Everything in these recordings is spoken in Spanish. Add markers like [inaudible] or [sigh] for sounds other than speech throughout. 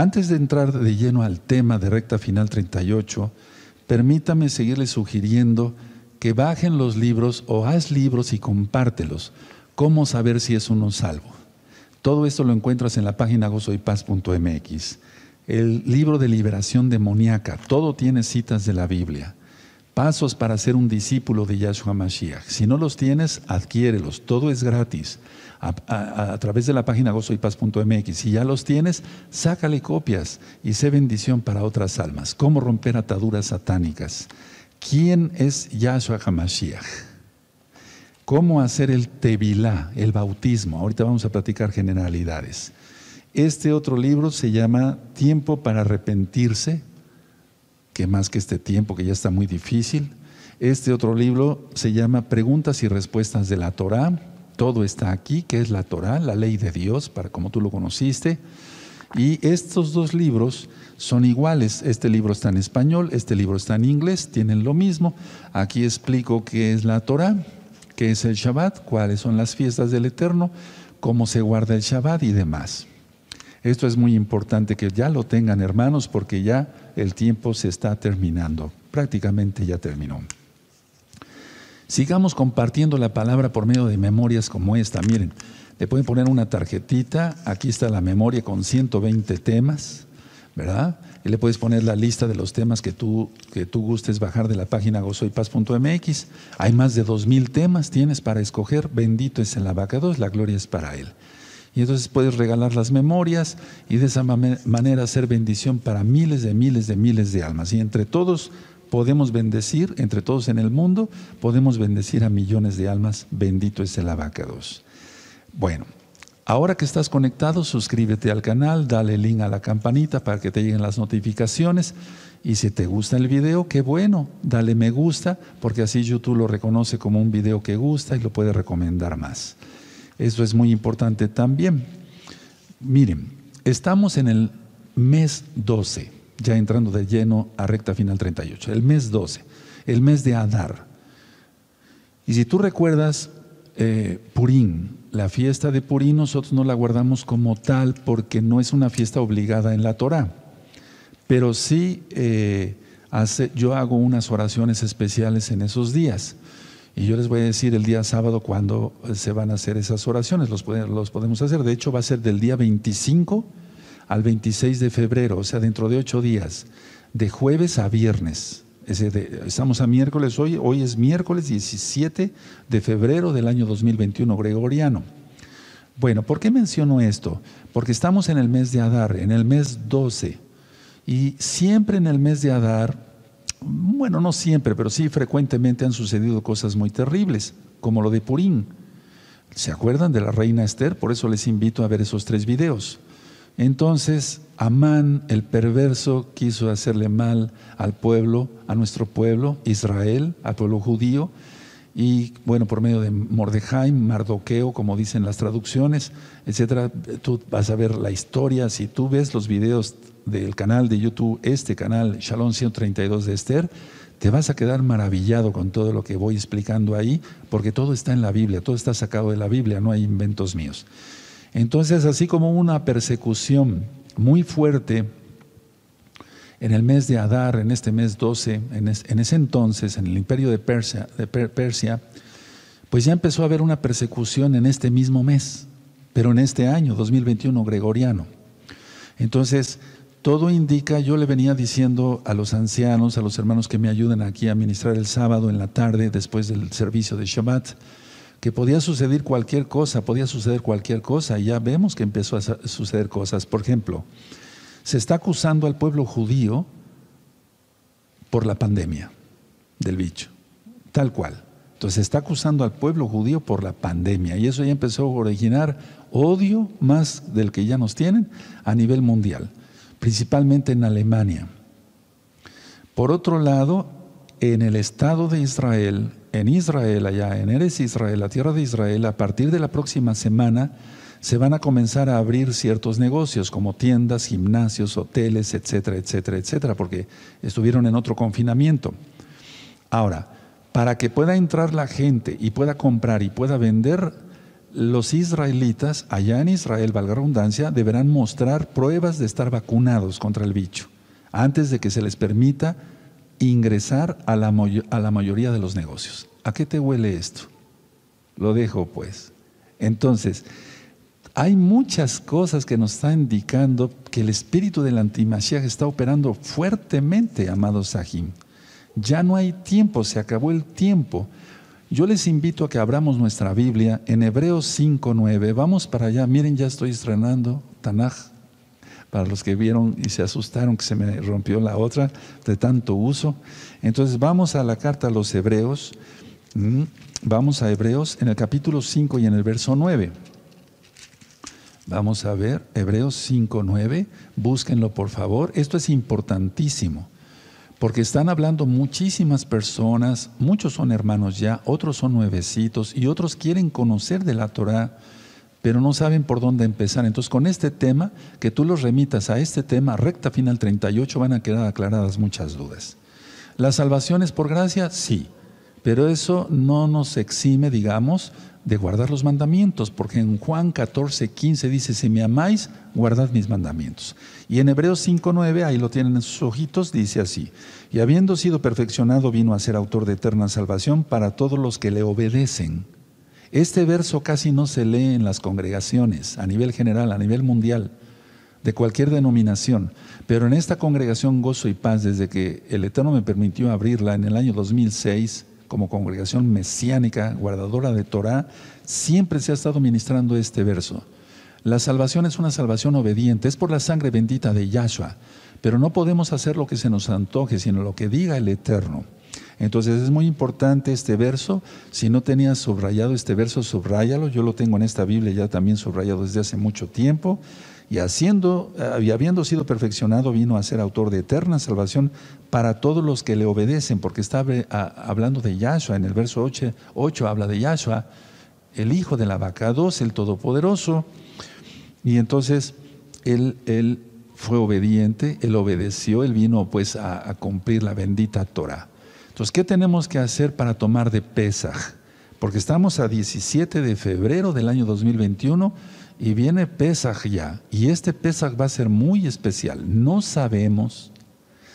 Antes de entrar de lleno al tema de recta final 38, permítame seguirle sugiriendo que bajen los libros o haz libros y compártelos. ¿Cómo saber si es uno salvo? Todo esto lo encuentras en la página gozoypaz.mx. El libro de liberación demoníaca, todo tiene citas de la Biblia pasos para ser un discípulo de Yahshua Mashiach. Si no los tienes, adquiérelos. Todo es gratis. A, través de la página gozoypaz.mx. Si ya los tienes, sácale copias y sé bendición para otras almas. ¿Cómo romper ataduras satánicas? ¿Quién es Yahshua Hamashiach? ¿Cómo hacer el tevilá, el bautismo? Ahorita vamos a platicar generalidades. Este otro libro se llama Tiempo para arrepentirse, que más que este tiempo que ya está muy difícil, este otro libro se llama Preguntas y Respuestas de la Torá. Todo está aquí, que es la Torá, la ley de Dios, para como tú lo conociste. Y estos dos libros son iguales. Este libro está en español, este libro está en inglés, tienen lo mismo. Aquí explico qué es la Torá, qué es el Shabbat, cuáles son las fiestas del Eterno, cómo se guarda el Shabbat y demás. Esto es muy importante que ya lo tengan hermanos porque ya el tiempo se está terminando, prácticamente ya terminó. Sigamos compartiendo la palabra por medio de memorias como esta. Miren, le pueden poner una tarjetita, aquí está la memoria con 120 temas, ¿verdad? Y le puedes poner la lista de los temas que tú, que tú gustes bajar de la página gozoypaz.mx. Hay más de 2.000 temas, tienes para escoger, bendito es el abacado, la gloria es para él. Y entonces puedes regalar las memorias y de esa manera hacer bendición para miles de miles de miles de almas. Y entre todos podemos bendecir, entre todos en el mundo, podemos bendecir a millones de almas. Bendito es el abacados. Bueno, ahora que estás conectado, suscríbete al canal, dale link a la campanita para que te lleguen las notificaciones. Y si te gusta el video, qué bueno, dale me gusta, porque así YouTube lo reconoce como un video que gusta y lo puede recomendar más. Eso es muy importante también. Miren, estamos en el mes 12, ya entrando de lleno a recta final 38, el mes 12, el mes de Adar. Y si tú recuerdas, eh, Purín, la fiesta de Purín nosotros no la guardamos como tal porque no es una fiesta obligada en la Torah, pero sí eh, hace, yo hago unas oraciones especiales en esos días. Y yo les voy a decir el día sábado cuándo se van a hacer esas oraciones, los, los podemos hacer. De hecho, va a ser del día 25 al 26 de febrero, o sea, dentro de ocho días, de jueves a viernes. estamos a miércoles hoy, hoy es miércoles 17 de febrero del año 2021 gregoriano. Bueno, ¿por qué menciono esto? Porque estamos en el mes de Adar, en el mes 12, y siempre en el mes de Adar bueno, no siempre, pero sí frecuentemente han sucedido cosas muy terribles, como lo de Purín. ¿Se acuerdan de la reina Esther? Por eso les invito a ver esos tres videos. Entonces, Amán el perverso quiso hacerle mal al pueblo, a nuestro pueblo, Israel, al pueblo judío, y bueno, por medio de Mordejaim, Mardoqueo, como dicen las traducciones, etcétera, tú vas a ver la historia, si tú ves los videos del canal de YouTube, este canal Shalom 132 de Esther, te vas a quedar maravillado con todo lo que voy explicando ahí, porque todo está en la Biblia, todo está sacado de la Biblia, no hay inventos míos. Entonces, así como una persecución muy fuerte en el mes de Adar, en este mes 12, en, ese entonces, en el imperio de Persia, de Persia, pues ya empezó a haber una persecución en este mismo mes, pero en este año, 2021, gregoriano. Entonces, todo indica, yo le venía diciendo a los ancianos, a los hermanos que me ayudan aquí a ministrar el sábado en la tarde, después del servicio de Shabbat, que podía suceder cualquier cosa, podía suceder cualquier cosa, y ya vemos que empezó a suceder cosas. Por ejemplo, se está acusando al pueblo judío por la pandemia del bicho, tal cual. Entonces se está acusando al pueblo judío por la pandemia y eso ya empezó a originar odio más del que ya nos tienen a nivel mundial, principalmente en Alemania. Por otro lado, en el Estado de Israel, en Israel, allá en Eres Israel, la tierra de Israel, a partir de la próxima semana, se van a comenzar a abrir ciertos negocios como tiendas, gimnasios, hoteles, etcétera, etcétera, etcétera, porque estuvieron en otro confinamiento. Ahora, para que pueda entrar la gente y pueda comprar y pueda vender, los israelitas allá en Israel, valga redundancia, deberán mostrar pruebas de estar vacunados contra el bicho antes de que se les permita ingresar a la, a la mayoría de los negocios. ¿A qué te huele esto? Lo dejo pues. Entonces, hay muchas cosas que nos está indicando que el espíritu del antimashiach está operando fuertemente, amado Sahim. Ya no hay tiempo, se acabó el tiempo. Yo les invito a que abramos nuestra Biblia en Hebreos 5.9. Vamos para allá. Miren, ya estoy estrenando Tanaj. Para los que vieron y se asustaron que se me rompió la otra de tanto uso. Entonces vamos a la carta a los Hebreos. Mm, vamos a Hebreos en el capítulo 5 y en el verso 9. Vamos a ver, Hebreos 5.9, búsquenlo por favor. Esto es importantísimo, porque están hablando muchísimas personas, muchos son hermanos ya, otros son nuevecitos y otros quieren conocer de la Torah, pero no saben por dónde empezar. Entonces con este tema, que tú los remitas a este tema, recta final 38, van a quedar aclaradas muchas dudas. ¿La salvación es por gracia? Sí, pero eso no nos exime, digamos, de guardar los mandamientos, porque en Juan 14, 15 dice, si me amáis, guardad mis mandamientos. Y en Hebreos 5, 9, ahí lo tienen en sus ojitos, dice así, y habiendo sido perfeccionado vino a ser autor de eterna salvación para todos los que le obedecen. Este verso casi no se lee en las congregaciones, a nivel general, a nivel mundial, de cualquier denominación, pero en esta congregación Gozo y Paz, desde que el Eterno me permitió abrirla en el año 2006, como congregación mesiánica, guardadora de Torah, siempre se ha estado ministrando este verso. La salvación es una salvación obediente, es por la sangre bendita de Yahshua, pero no podemos hacer lo que se nos antoje, sino lo que diga el Eterno. Entonces es muy importante este verso. Si no tenías subrayado este verso, subráyalo. Yo lo tengo en esta Biblia ya también subrayado desde hace mucho tiempo y, haciendo, eh, habiendo sido perfeccionado vino a ser autor de eterna salvación para todos los que le obedecen, porque está hablando de Yahshua, en el verso 8, habla de Yahshua, el Hijo de la vaca dos el Todopoderoso, y entonces él, él fue obediente, él obedeció, él vino pues a, cumplir la bendita Torah. Entonces, ¿qué tenemos que hacer para tomar de Pesaj? Porque estamos a 17 de febrero del año 2021 y viene Pesaj ya, y este Pesaj va a ser muy especial. No sabemos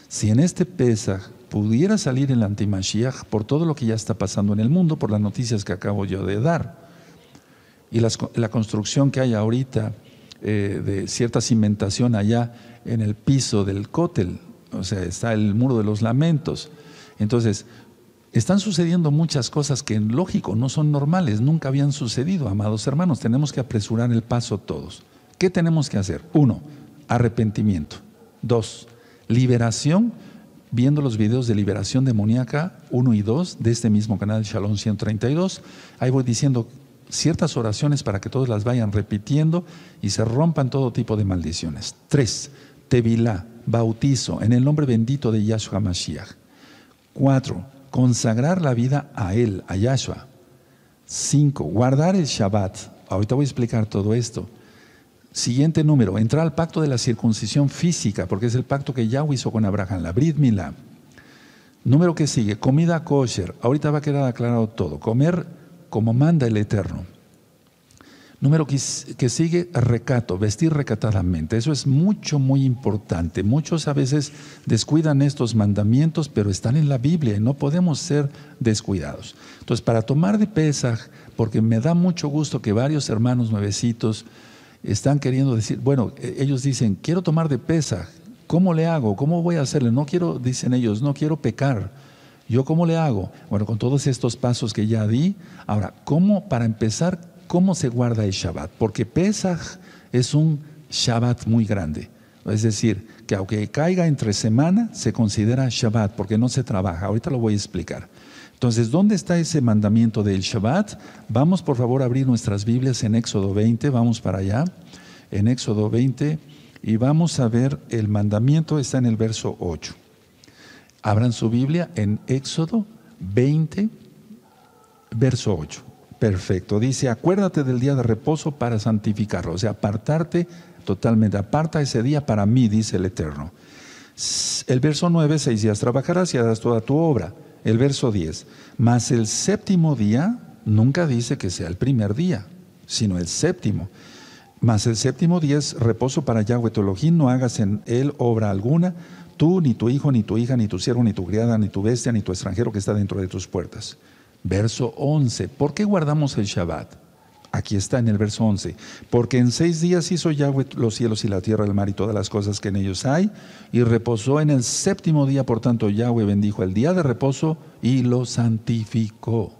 si en este Pesaj pudiera salir el antimashiach por todo lo que ya está pasando en el mundo, por las noticias que acabo yo de dar, y la construcción que hay ahorita eh, de cierta cimentación allá en el piso del cótel, o sea, está el muro de los lamentos. Entonces, están sucediendo muchas cosas que, lógico, no son normales, nunca habían sucedido, amados hermanos. Tenemos que apresurar el paso todos. ¿Qué tenemos que hacer? Uno, arrepentimiento. Dos, liberación, viendo los videos de liberación demoníaca uno y dos, de este mismo canal Shalom 132. Ahí voy diciendo ciertas oraciones para que todos las vayan repitiendo y se rompan todo tipo de maldiciones. Tres, tevilá, bautizo en el nombre bendito de Yahshua Mashiach. Cuatro, consagrar la vida a Él, a Yahshua. Cinco, guardar el Shabbat. Ahorita voy a explicar todo esto. Siguiente número, entrar al pacto de la circuncisión física, porque es el pacto que Yahweh hizo con Abraham, la Brit Número que sigue, comida kosher. Ahorita va a quedar aclarado todo. Comer como manda el Eterno. Número que, sigue, recato, vestir recatadamente. Eso es mucho, muy importante. Muchos a veces descuidan estos mandamientos, pero están en la Biblia y no podemos ser descuidados. Entonces, para tomar de Pesaj, porque me da mucho gusto que varios hermanos nuevecitos están queriendo decir, bueno, e, ellos dicen, quiero tomar de Pesaj, ¿cómo le hago? ¿Cómo voy a hacerle? No quiero, dicen ellos, no quiero pecar. ¿Yo cómo le hago? Bueno, con todos estos pasos que ya di. Ahora, ¿cómo para empezar ¿Cómo se guarda el Shabbat? Porque Pesaj es un Shabbat muy grande. Es decir, que aunque caiga entre semana, se considera Shabbat porque no se trabaja. Ahorita lo voy a explicar. Entonces, ¿dónde está ese mandamiento del Shabbat? Vamos por favor a abrir nuestras Biblias en Éxodo 20, vamos para allá, en Éxodo 20, y vamos a ver el mandamiento, está en el verso 8. Abran su Biblia en Éxodo 20, verso 8. Perfecto. Dice, acuérdate del día de reposo para santificarlo. O sea, apartarte totalmente. Aparta ese día para mí, dice el Eterno. El verso 9, seis días trabajarás y harás toda tu obra. El verso 10, mas el séptimo día nunca dice que sea el primer día, sino el séptimo. Mas el séptimo día es reposo para Yahweh tu no hagas en él obra alguna, tú, ni tu hijo, ni tu hija, ni tu siervo, ni tu criada, ni tu bestia, ni tu extranjero que está dentro de tus puertas. Verso 11. ¿Por qué guardamos el Shabbat? Aquí está en el verso 11. Porque en seis días hizo Yahweh los cielos y la tierra, el mar y todas las cosas que en ellos hay, y reposó en el séptimo día. Por tanto, Yahweh bendijo el día de reposo y lo santificó.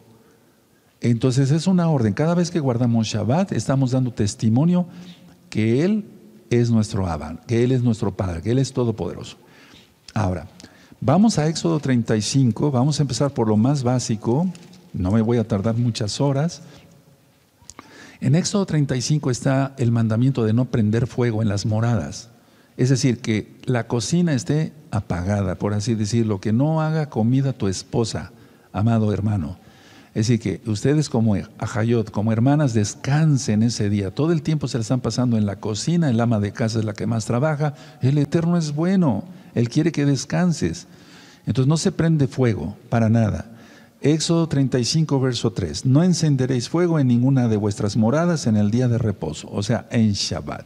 Entonces es una orden. Cada vez que guardamos Shabbat, estamos dando testimonio que Él es nuestro Abba, que Él es nuestro Padre, que Él es todopoderoso. Ahora, vamos a Éxodo 35, vamos a empezar por lo más básico, no me voy a tardar muchas horas. En Éxodo 35 está el mandamiento de no prender fuego en las moradas. Es decir, que la cocina esté apagada, por así decirlo, que no haga comida tu esposa, amado hermano. Es decir, que ustedes como ajayot, como hermanas, descansen ese día. Todo el tiempo se la están pasando en la cocina, el ama de casa es la que más trabaja. El Eterno es bueno, Él quiere que descanses. Entonces no se prende fuego para nada. Éxodo 35, verso 3. No encenderéis fuego en ninguna de vuestras moradas en el día de reposo, o sea, en Shabbat.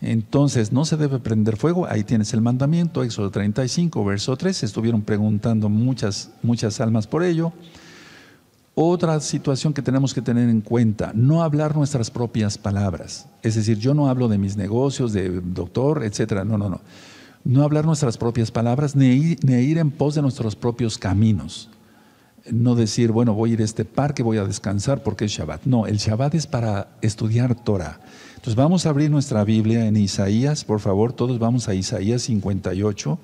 Entonces, no se debe prender fuego, ahí tienes el mandamiento, Éxodo 35, verso 3, estuvieron preguntando muchas, muchas almas por ello. Otra situación que tenemos que tener en cuenta, no hablar nuestras propias palabras. Es decir, yo no hablo de mis negocios, de doctor, etcétera, no, no, no. No hablar nuestras propias palabras, ni ir en pos de nuestros propios caminos no decir, bueno, voy a ir a este parque, voy a descansar porque es Shabbat. No, el Shabbat es para estudiar Torah. Entonces vamos a abrir nuestra Biblia en Isaías, por favor, todos vamos a Isaías 58.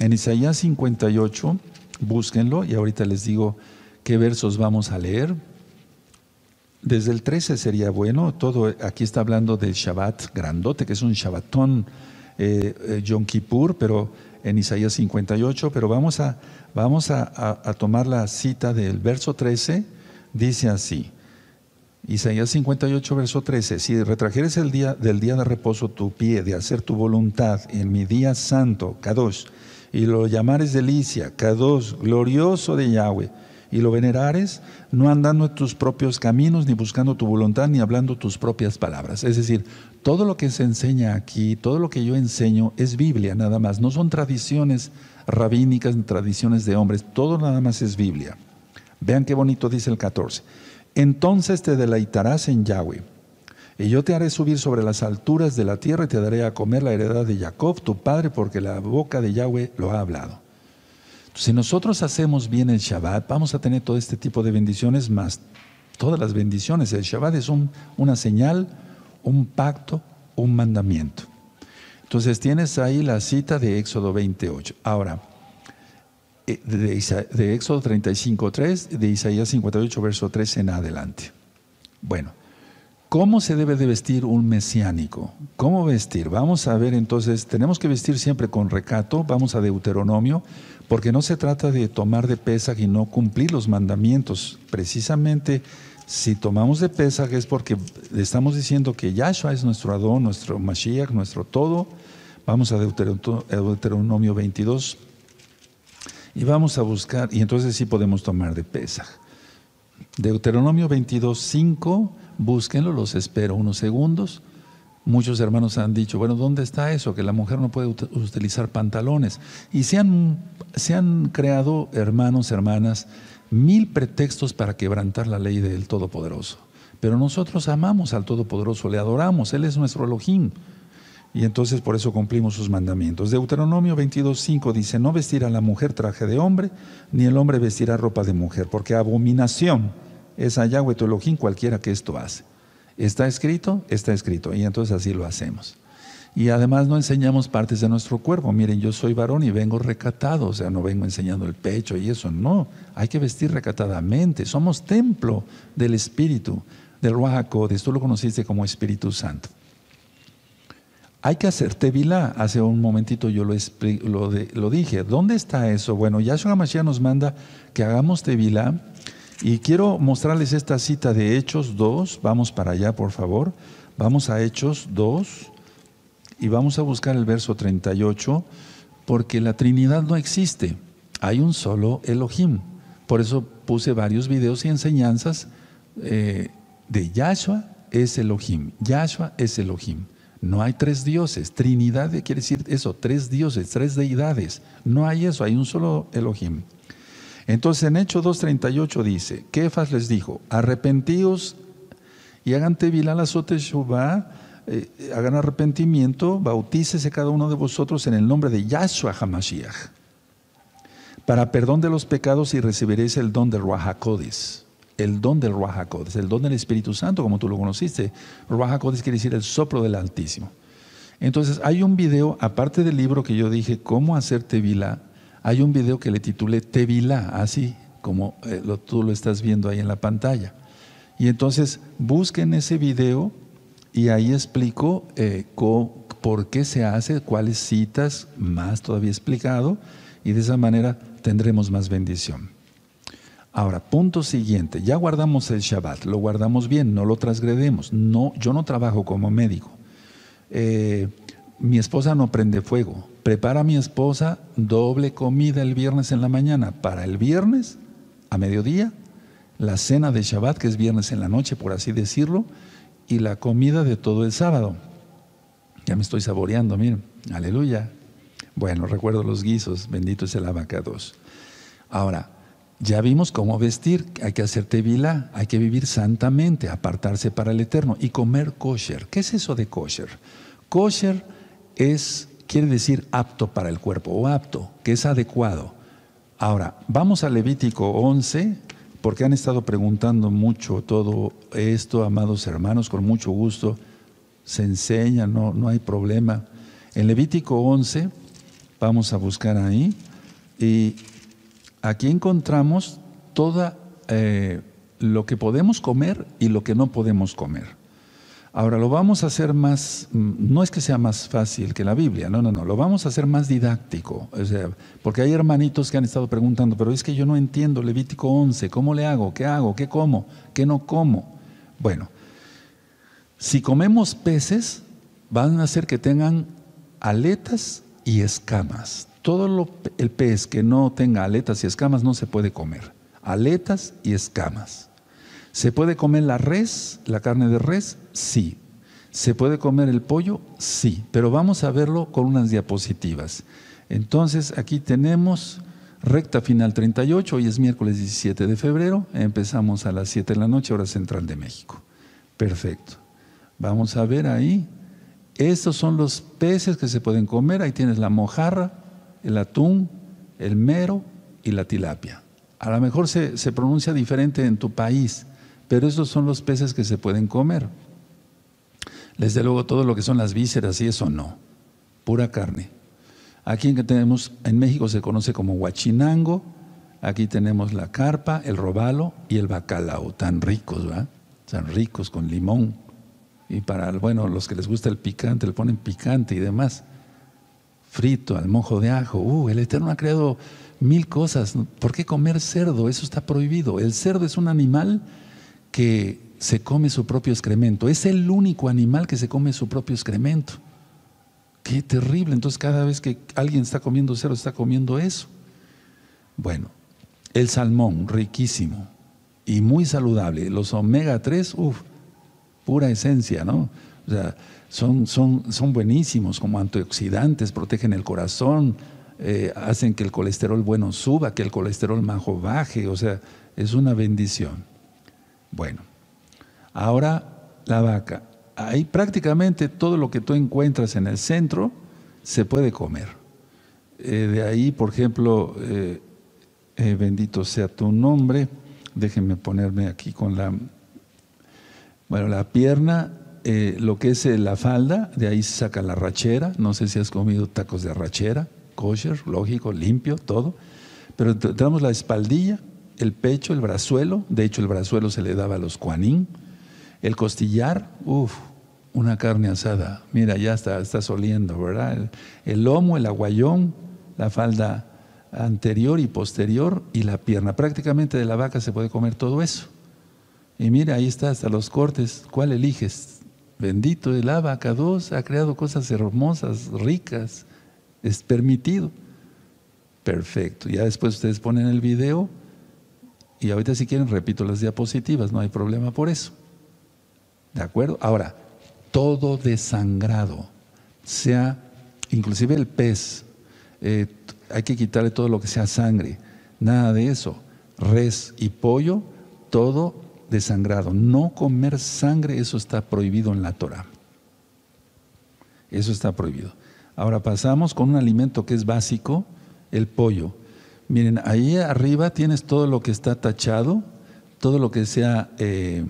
En Isaías 58, búsquenlo y ahorita les digo qué versos vamos a leer. Desde el 13 sería bueno, todo aquí está hablando del Shabbat grandote, que es un Shabbatón eh, eh, Yom Kippur, pero en Isaías 58, pero vamos a, vamos a, tomar la cita del verso 13, dice así. Isaías 58, verso 13, si retrajeres el día, del día de reposo tu pie de hacer tu voluntad en mi día santo, Kadosh, y lo llamares delicia, Kadosh, glorioso de Yahweh, y lo venerares, no andando en tus propios caminos, ni buscando tu voluntad, ni hablando tus propias palabras. Es decir, todo lo que se enseña aquí, todo lo que yo enseño es Biblia nada más, no son tradiciones rabínicas ni tradiciones de hombres, todo nada más es Biblia. Vean qué bonito dice el 14. Entonces te deleitarás en Yahweh. Y yo te haré subir sobre las alturas de la tierra y te daré a comer la heredad de Jacob, tu padre, porque la boca de Yahweh lo ha hablado. Si nosotros hacemos bien el Shabbat, vamos a tener todo este tipo de bendiciones más todas las bendiciones. El Shabbat es una señal, un pacto, un mandamiento. Entonces tienes ahí la cita de Éxodo 28. Ahora, eh, de, de Éxodo 35, 3, de Isaías 58, verso 3 en adelante. Bueno, ¿cómo se debe de vestir un mesiánico? ¿Cómo vestir? Vamos a ver entonces, tenemos que vestir siempre con recato, vamos a Deuteronomio, porque no se trata de tomar de Pesaj y no cumplir los mandamientos. Precisamente, si tomamos de Pesaj es porque estamos diciendo que Yahshua es nuestro Adón, nuestro Mashiach, nuestro todo. Vamos a Deuteronomio 22 y vamos a buscar, y entonces sí podemos tomar de Pesaj. Deuteronomio 22, 5, búsquenlo, los espero unos segundos. Muchos hermanos han dicho, bueno, ¿dónde está eso? Que la mujer no puede utilizar pantalones. Y se han, se han creado, hermanos, hermanas, mil pretextos para quebrantar la ley del Todopoderoso. Pero nosotros amamos al Todopoderoso, le adoramos, Él es nuestro Elohim. Y entonces por eso cumplimos sus mandamientos. Deuteronomio 22.5 dice, no vestirá la mujer traje de hombre, ni el hombre vestirá ropa de mujer, porque abominación es a Yahweh tu Elohim cualquiera que esto hace. ¿Está escrito? Está escrito. Y entonces así lo hacemos. Y además no enseñamos partes de nuestro cuerpo. Miren, yo soy varón y vengo recatado, o sea, no vengo enseñando el pecho y eso, no. Hay que vestir recatadamente. Somos templo del Espíritu, del Ruajacodes, tú lo conociste como Espíritu Santo. Hay que hacer tevilá. Hace un momentito yo lo, dije. ¿Dónde está eso? Bueno, Yahshua Mashiach nos manda que hagamos tevilá y quiero mostrarles esta cita de Hechos 2, vamos para allá por favor, vamos a Hechos 2 y vamos a buscar el verso 38, porque la Trinidad no existe, hay un solo Elohim. Por eso puse varios videos y enseñanzas eh, de Yahshua es Elohim, Yahshua es Elohim. No hay tres dioses. Trinidad quiere decir eso, tres dioses, tres deidades. No hay eso, hay un solo Elohim. Entonces en Hechos 2.38 dice, Kefas les dijo, arrepentíos y hagan tevilá la azote eh, eh, hagan arrepentimiento, bautícese cada uno de vosotros en el nombre de Yahshua Hamashiach, para perdón de los pecados y recibiréis el don del Ruajacodis el don del Ruajacodis el don del Espíritu Santo, como tú lo conociste. Ruajacodis quiere decir el soplo del Altísimo. Entonces hay un video, aparte del libro que yo dije, cómo hacer tevilá, hay un video que le titulé Tevilá, así como eh, tú lo estás viendo ahí en la pantalla. Y entonces busquen ese video y ahí explico eh, por qué se hace, cuáles citas, más todavía explicado, y de esa manera tendremos más bendición. Ahora, punto siguiente, ya guardamos el Shabbat, lo guardamos bien, no lo transgredemos. No, yo no trabajo como médico. Eh, mi esposa no prende fuego, prepara a mi esposa doble comida el viernes en la mañana, para el viernes a mediodía, la cena de Shabbat, que es viernes en la noche, por así decirlo, y la comida de todo el sábado. Ya me estoy saboreando, miren, aleluya. Bueno, recuerdo los guisos, bendito es el abacados. Ahora, ya vimos cómo vestir, hay que hacer tevila, hay que vivir santamente, apartarse para el eterno y comer kosher. ¿Qué es eso de kosher? Kosher es quiere decir apto para el cuerpo o apto, que es adecuado. Ahora, vamos a Levítico 11, porque han estado preguntando mucho todo esto, amados hermanos, con mucho gusto. Se enseña, no, no hay problema. En Levítico 11, vamos a buscar ahí, y aquí encontramos toda eh, lo que podemos comer y lo que no podemos comer. Ahora lo vamos a hacer más, mm, no es que sea más fácil que la Biblia, no, no, no, lo vamos a hacer más didáctico, o sea, porque hay hermanitos que han estado preguntando, pero es que yo no entiendo Levítico 11, ¿cómo le hago? ¿Qué hago? ¿Qué como? ¿Qué no como? Bueno, si comemos peces, van a hacer que tengan aletas y escamas. Todo el pez que no tenga aletas y escamas no se puede comer. Aletas y escamas. Se puede comer la res, la carne de res, Sí. ¿Se puede comer el pollo? Sí, pero vamos a verlo con unas diapositivas. Entonces, aquí tenemos recta final 38, hoy es miércoles 17 de febrero, empezamos a las 7 de la noche, hora central de México. Perfecto. Vamos a ver ahí. Estos son los peces que se pueden comer. Ahí tienes la mojarra, el atún, el mero y la tilapia. A lo mejor se, se pronuncia diferente en tu país, pero estos son los peces que se pueden comer. Desde luego todo lo que son las vísceras y eso no, pura carne. Aquí en que tenemos, en México se conoce como guachinango. aquí tenemos la carpa, el robalo y el bacalao, tan ricos, ¿verdad? Tan ricos con limón. Y para, bueno, los que les gusta el picante, le ponen picante y demás. Frito, al mojo de ajo. Uh, el Eterno ha creado mil cosas. ¿Por qué comer cerdo? Eso está prohibido. El cerdo es un animal que se come su propio excremento. Es el único animal que se come su propio excremento. Qué terrible. Entonces cada vez que alguien está comiendo cero, está comiendo eso. Bueno, el salmón, riquísimo y muy saludable. Los omega 3, uff, pura esencia, ¿no? O sea, son, buenísimos como antioxidantes, protegen el corazón, eh, hacen que el colesterol bueno suba, que el colesterol majo baje, o sea, es una bendición. Bueno, Ahora la vaca. Ahí prácticamente todo lo que tú encuentras en el centro se puede comer. Eh, de ahí, por ejemplo, eh, eh, bendito sea tu nombre. Déjenme ponerme aquí con la, bueno, la pierna, lo que es la falda, de ahí se saca la rachera. No sé si has comido tacos de rachera, kosher, lógico, limpio, todo. Pero tenemos la espaldilla, el pecho, el brazuelo. De hecho, el brazuelo se le daba a los cuanín el costillar, uff, una carne asada. Mira, ya está, está soliendo, ¿verdad? El, lomo, el aguayón, la falda anterior y posterior y la pierna. Prácticamente de la vaca se puede comer todo eso. Y mira, ahí está, hasta los cortes. ¿Cuál eliges? Bendito el vaca dos ha creado cosas hermosas, ricas, es permitido. Perfecto. Ya después ustedes ponen el video y ahorita si quieren repito las diapositivas, no hay problema por eso. ¿De acuerdo? Ahora, todo desangrado, sea inclusive el pez, eh, hay que quitarle todo lo que sea sangre, nada de eso. Res y pollo, todo desangrado. No comer sangre, eso está prohibido en la Torah. Eso está prohibido. Ahora pasamos con un alimento que es básico, el pollo. Miren, ahí arriba tienes todo lo que está tachado, todo lo que sea eh,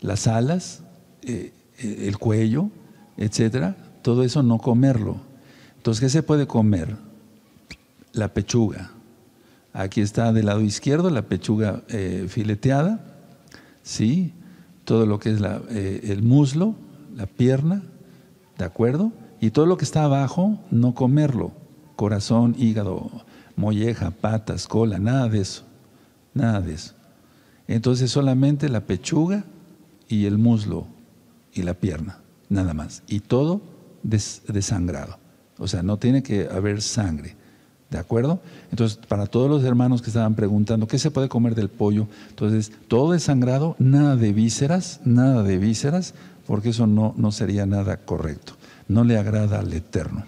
las alas, eh, eh, el cuello, etcétera, todo eso no comerlo. Entonces, ¿qué se puede comer? La pechuga. Aquí está del lado izquierdo la pechuga eh, fileteada, ¿sí? Todo lo que es el muslo, la pierna, ¿de acuerdo? Y todo lo que está abajo, no comerlo. Corazón, hígado, molleja, patas, cola, nada de eso. Nada de eso. Entonces solamente la pechuga y el muslo y la pierna, nada más. Y todo desangrado. O sea, no tiene que haber sangre. ¿De acuerdo? Entonces, para todos los hermanos que estaban preguntando, ¿qué se puede comer del pollo? Entonces, todo desangrado, nada de vísceras, nada de vísceras, porque eso no, no sería nada correcto. No le agrada al Eterno.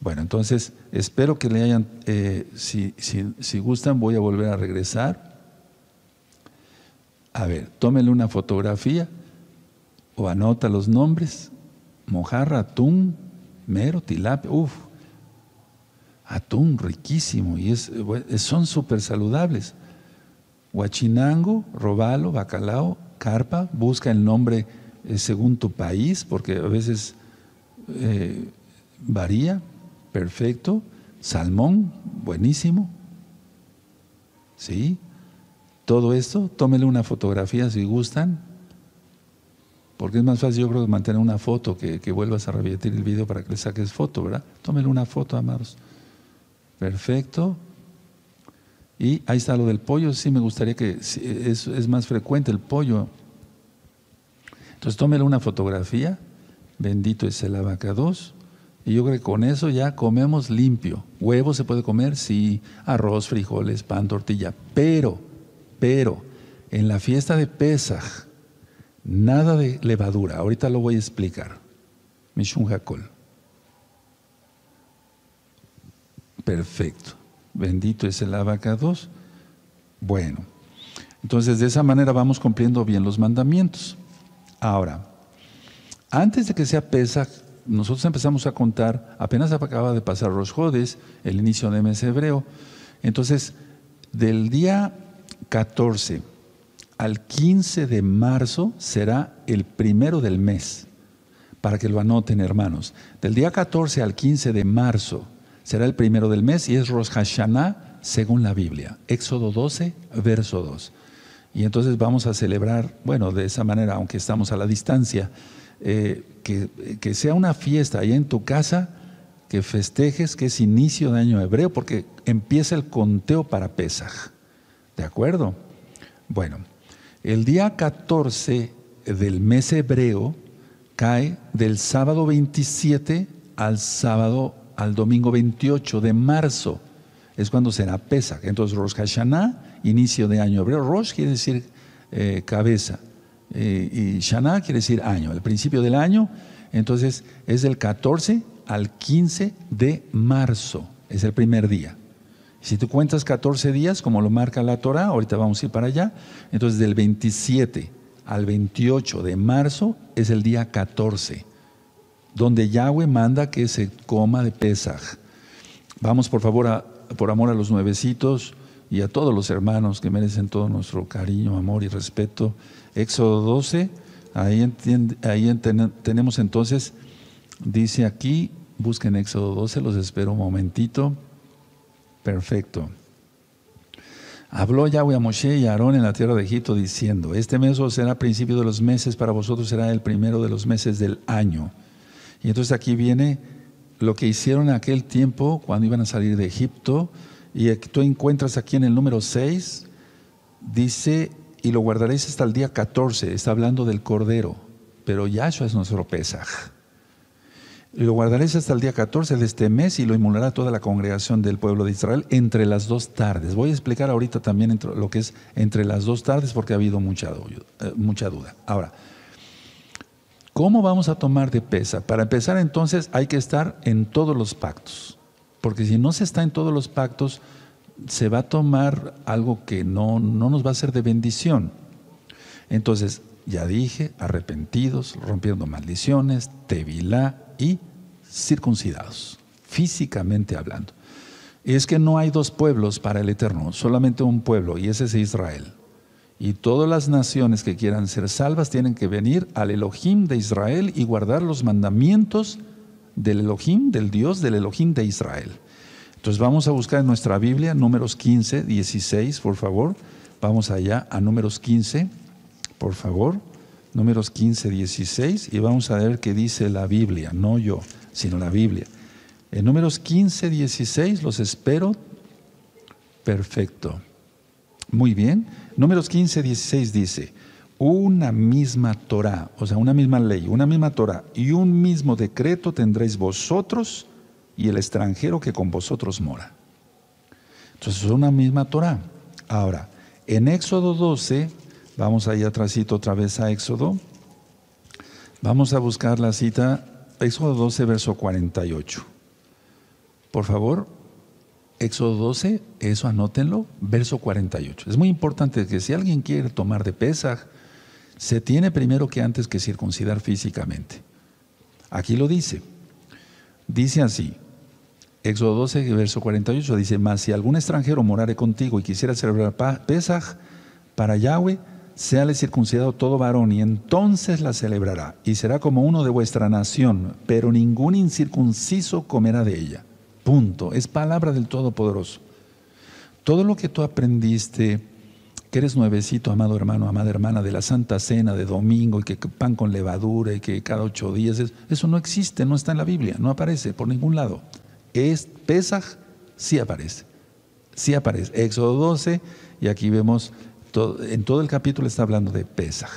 Bueno, entonces, espero que le hayan, eh, si, si gustan, voy a volver a regresar a ver, tómele una fotografía o anota los nombres. Mojarra, atún, mero, tilapia, uff. Atún, riquísimo, y es, eh, son súper saludables. Huachinango, robalo, bacalao, carpa, busca el nombre eh, según tu país, porque a veces eh, varía, perfecto. Salmón, buenísimo. ¿Sí? Todo esto, tómele una fotografía si gustan, porque es más fácil yo creo mantener una foto que, que vuelvas a repetir el video para que le saques foto, ¿verdad? Tómele una foto, amados. Perfecto. Y ahí está lo del pollo, sí me gustaría que es, más frecuente el pollo. Entonces tómele una fotografía, bendito es el abacados, y yo creo que con eso ya comemos limpio. Huevo se puede comer, sí, arroz, frijoles, pan, tortilla, pero pero en la fiesta de Pesaj, nada de levadura. Ahorita lo voy a explicar. Mishun Hakol. Perfecto. Bendito es el abacados. Bueno, entonces de esa manera vamos cumpliendo bien los mandamientos. Ahora, antes de que sea Pesaj, nosotros empezamos a contar, apenas acaba de pasar Rosh Jodes, el inicio de mes hebreo. Entonces, del día 14. Al 15 de marzo será el primero del mes, para que lo anoten hermanos. Del día 14 al 15 de marzo será el primero del mes y es Rosh Hashanah según la Biblia. Éxodo 12, verso 2. Y entonces vamos a celebrar, bueno, de esa manera, aunque estamos a la distancia, eh, que, que, sea una fiesta allá en tu casa, que festejes que es inicio de año hebreo, porque empieza el conteo para Pesaj. ¿De acuerdo? Bueno, el día 14 del mes hebreo cae del sábado 27 al sábado, al domingo 28 de marzo. Es cuando será Pesach. Entonces Rosh Hashanah, inicio de año hebreo. Rosh quiere decir eh, cabeza. Eh, y Shanah quiere decir año, el principio del año. Entonces es del 14 al 15 de marzo, es el primer día. Si tú cuentas 14 días, como lo marca la Torah, ahorita vamos a ir para allá, entonces del 27 al 28 de marzo es el día 14, donde Yahweh manda que se coma de Pesaj. Vamos por favor, por amor a los nuevecitos y a todos los hermanos que merecen todo nuestro cariño, amor y respeto. Éxodo 12, ahí, tenemos entonces, dice aquí, busquen Éxodo 12, los espero un momentito. Perfecto. Habló Yahweh a Moshe y a Aarón en la tierra de Egipto diciendo, este mes os será principio de los meses, para vosotros será el primero de los meses del año. Y entonces aquí viene lo que hicieron en aquel tiempo cuando iban a salir de Egipto. Y tú encuentras aquí en el número 6, dice, y lo guardaréis hasta el día 14, está hablando del Cordero, pero Yahshua es nuestro Pesaj. Lo guardaréis hasta el día 14 de este mes y lo inmulará toda la congregación del pueblo de Israel entre las dos tardes. Voy a explicar ahorita también lo que es entre las dos tardes porque ha habido mucha, eh, mucha duda. Ahora, ¿cómo vamos a tomar de pesa? Para empezar entonces hay que estar en todos los pactos, porque si no se está en todos los pactos, se va a tomar algo que no, no nos va a ser de bendición. Entonces, ya dije, arrepentidos, rompiendo maldiciones, tevilá, y circuncidados, físicamente hablando. Es que no hay dos pueblos para el Eterno, solamente un pueblo, y ese es Israel. Y todas las naciones que quieran ser salvas tienen que venir al Elohim de Israel y guardar los mandamientos del Elohim, del Dios del Elohim de Israel. Entonces vamos a buscar en nuestra Biblia números 15, 16, por favor. Vamos allá a números 15, por favor números 15, 16, y vamos a ver qué dice la Biblia, no yo, sino la Biblia. En números 15, 16 los espero. Perfecto. Muy bien. Números 15, 16 dice, una misma Torah, o sea, una misma ley, una misma Torah y un mismo decreto tendréis vosotros y el extranjero que con vosotros mora. Entonces, es una misma Torah. Ahora, en Éxodo 12, Vamos ahí atrásito otra vez a Éxodo. Vamos a buscar la cita, Éxodo 12, verso 48. Por favor, Éxodo 12, eso anótenlo, verso 48. Es muy importante que si alguien quiere tomar de Pesaj, se tiene primero que antes que circuncidar físicamente. Aquí lo dice. Dice así, Éxodo 12, verso 48, dice, mas si algún extranjero morare contigo y quisiera celebrar Pesaj para Yahweh, Séale circuncidado todo varón, y entonces la celebrará, y será como uno de vuestra nación, pero ningún incircunciso comerá de ella. Punto. Es palabra del Todopoderoso. Todo lo que tú aprendiste, que eres nuevecito, amado hermano, amada hermana, de la Santa Cena de domingo, y que pan con levadura, y que cada ocho días, eso no existe, no está en la Biblia, no aparece por ningún lado. Es Pesaj, sí aparece. Sí aparece. Éxodo 12, y aquí vemos en todo el capítulo está hablando de Pesaj.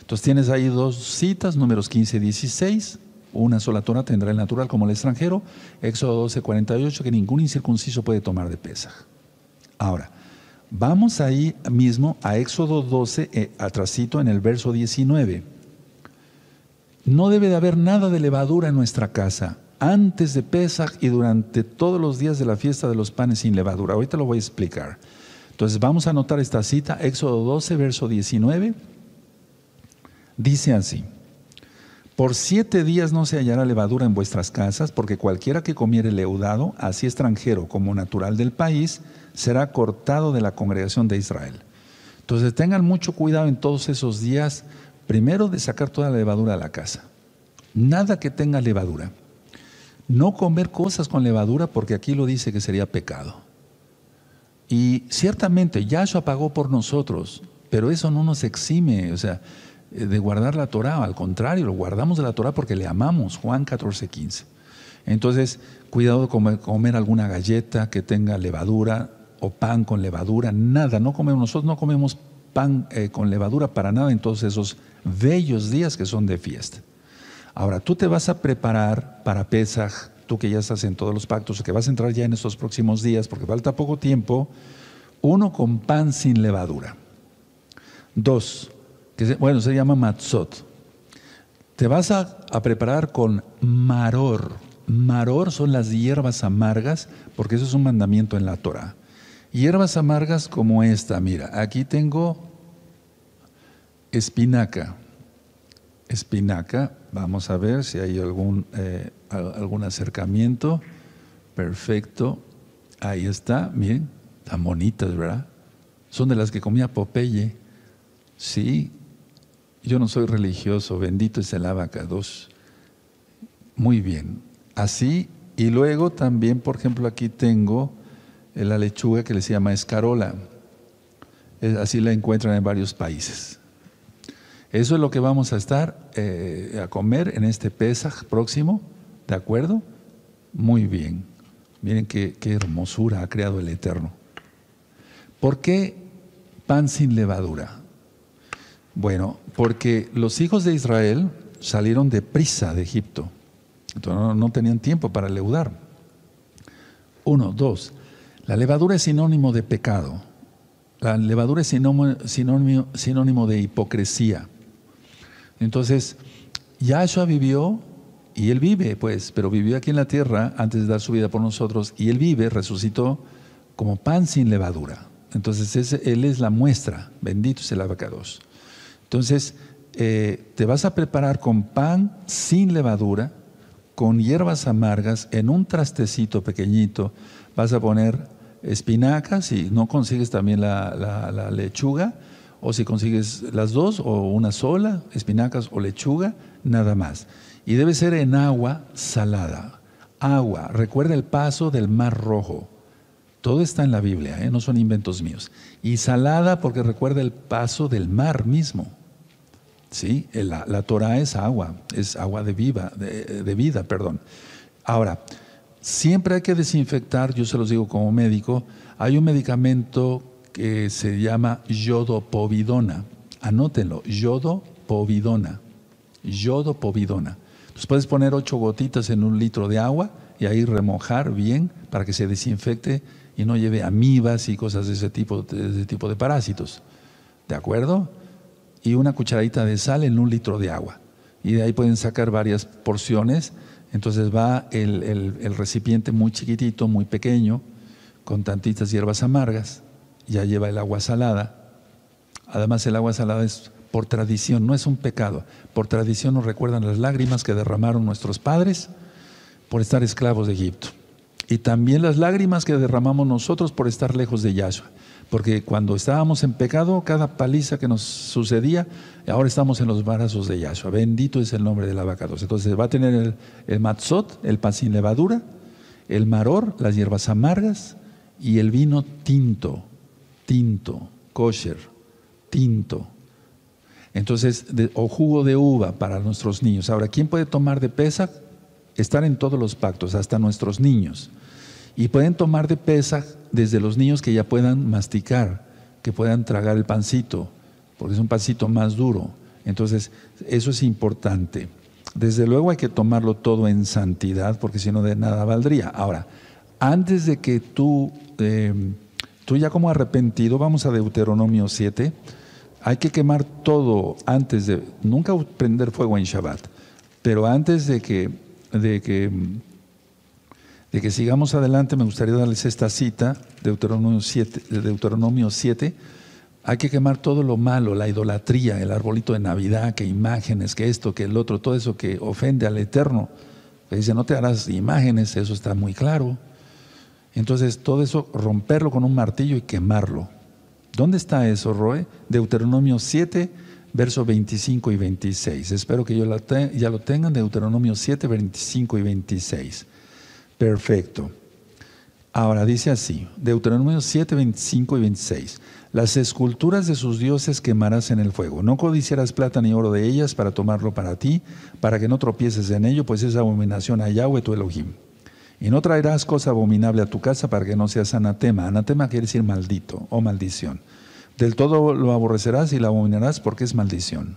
Entonces tienes ahí dos citas, números 15 y 16. Una sola Torah tendrá el natural como el extranjero. Éxodo 12, 48, que ningún incircunciso puede tomar de Pesaj. Ahora, vamos ahí mismo a Éxodo 12, eh, en el verso 19. No debe de haber nada de levadura en nuestra casa antes de Pesaj y durante todos los días de la fiesta de los panes sin levadura. Ahorita lo voy a explicar. Entonces vamos a anotar esta cita, Éxodo 12, verso 19. Dice así, por siete días no se hallará levadura en vuestras casas, porque cualquiera que comiere leudado, así extranjero como natural del país, será cortado de la congregación de Israel. Entonces tengan mucho cuidado en todos esos días, primero de sacar toda la levadura de la casa. Nada que tenga levadura. No comer cosas con levadura, porque aquí lo dice que sería pecado. Y ciertamente Yahshua pagó por nosotros, pero eso no nos exime, o sea, eh, de guardar la Torá. al contrario, lo guardamos de la Torá porque le amamos, Juan 14, 15. Entonces, cuidado de comer, alguna galleta que tenga levadura o pan con levadura, nada, no comemos, nosotros no comemos pan eh, con levadura para nada en todos esos bellos días que son de fiesta. Ahora, tú te vas a preparar para Pesaj tú que ya estás en todos los pactos, que vas a entrar ya en estos próximos días, porque falta poco tiempo, uno con pan sin levadura. Dos, que bueno, se llama matzot. Te vas a, a preparar con maror. Maror son las hierbas amargas, porque eso es un mandamiento en la Torah. Hierbas amargas como esta, mira, aquí tengo espinaca. Espinaca, Vamos a ver si hay algún, eh, acercamiento. Perfecto. Ahí está, Bien, tan bonitas, ¿verdad? Son de las que comía Popeye. Sí, yo no soy religioso, bendito es el abacados. Muy bien, así. Y luego también, por ejemplo, aquí tengo eh, la lechuga que les llama escarola. Así la encuentran en varios países. Eso es lo que vamos a estar eh, a comer en este Pesaj próximo, ¿de acuerdo? Muy bien. Miren qué, hermosura ha creado el Eterno. ¿Por qué pan sin levadura? Bueno, porque los hijos de Israel salieron de prisa de Egipto. Entonces no, tenían tiempo para leudar. Uno, dos. La levadura es sinónimo de pecado. La levadura es sinónimo de hipocresía. Entonces, Yahshua vivió y él vive, pues, pero vivió aquí en la tierra antes de dar su vida por nosotros y él vive, resucitó como pan sin levadura. Entonces, él es la muestra, bendito es el abacados. Entonces, eh, te vas a preparar con pan sin levadura, con hierbas amargas, en un trastecito pequeñito, vas a poner espinacas, y no consigues también la lechuga, o si consigues las dos o una sola, espinacas o lechuga, nada más. Y debe ser en agua salada. Agua, recuerda el paso del mar rojo. Todo está en la Biblia, ¿eh? no son inventos míos. Y salada porque recuerda el paso del mar mismo. ¿Sí? La, Torah es agua, es agua de, de, de vida. Perdón. Ahora, siempre hay que desinfectar, yo se los digo como médico, hay un medicamento que se llama yodopovidona. Anótenlo, yodopovidona. Yodopovidona. Entonces puedes poner ocho gotitas en un litro de agua y ahí remojar bien para que se desinfecte y no lleve amibas y cosas de ese tipo de, tipo de parásitos. ¿De acuerdo? Y una cucharadita de sal en un litro de agua. Y de ahí pueden sacar varias porciones. Entonces va el, el recipiente muy chiquitito, muy pequeño, con tantitas hierbas amargas ya lleva el agua salada. Además, el agua salada es por tradición, no es un pecado. Por tradición nos recuerdan las lágrimas que derramaron nuestros padres por estar esclavos de Egipto. Y también las lágrimas que derramamos nosotros por estar lejos de Yahshua. Porque cuando estábamos en pecado, cada paliza que nos sucedía, ahora estamos en los brazos de Yahshua. Bendito es el nombre del abacado Entonces va a tener el, el matzot, el pan sin levadura, el maror, las hierbas amargas y el vino tinto, tinto, kosher, tinto. Entonces, o jugo de uva para nuestros niños. Ahora, ¿quién puede tomar de pesa Estar en todos los pactos, hasta nuestros niños. Y pueden tomar de pesa desde los niños que ya puedan masticar, que puedan tragar el pancito, porque es un pancito más duro. Entonces, eso es importante. Desde luego hay que tomarlo todo en santidad, porque si no de nada valdría. Ahora, antes de que tú eh, Tú ya como arrepentido, vamos a Deuteronomio 7, hay que quemar todo antes de, nunca prender fuego en Shabbat, pero antes de que, de que, de que sigamos adelante, me gustaría darles esta cita, Deuteronomio 7, Deuteronomio 7, hay que quemar todo lo malo, la idolatría, el arbolito de Navidad, que imágenes, que esto, que el otro, todo eso que ofende al Eterno. dice, no te harás imágenes, eso está muy claro. Entonces, todo eso, romperlo con un martillo y quemarlo. ¿Dónde está eso, Roe? Deuteronomio 7, versos 25 y 26. Espero que yo ya lo tengan, Deuteronomio 7, 25 y 26. Perfecto. Ahora dice así, Deuteronomio 7, 25 y 26. Las esculturas de sus dioses quemarás en el fuego. No codiciarás plata ni oro de ellas para tomarlo para ti, para que no tropieces en ello, pues es abominación a Yahweh tu Elohim. Y no traerás cosa abominable a tu casa para que no seas anatema. Anatema quiere decir maldito o maldición. Del todo lo aborrecerás y lo abominarás porque es maldición.